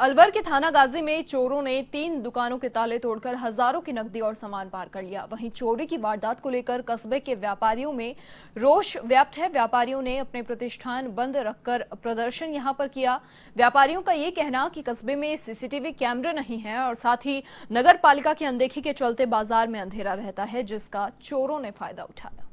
अलवर के थाना गाजी में चोरों ने तीन दुकानों के ताले तोड़कर हजारों की नकदी और सामान पार कर लिया वहीं चोरी की वारदात को लेकर कस्बे के व्यापारियों में रोष व्याप्त है व्यापारियों ने अपने प्रतिष्ठान बंद रखकर प्रदर्शन यहां पर किया व्यापारियों का ये कहना कि कस्बे में सीसीटीवी कैमरे नहीं है और साथ ही नगर पालिका की अनदेखी के चलते बाजार में अंधेरा रहता है जिसका चोरों ने फायदा उठाया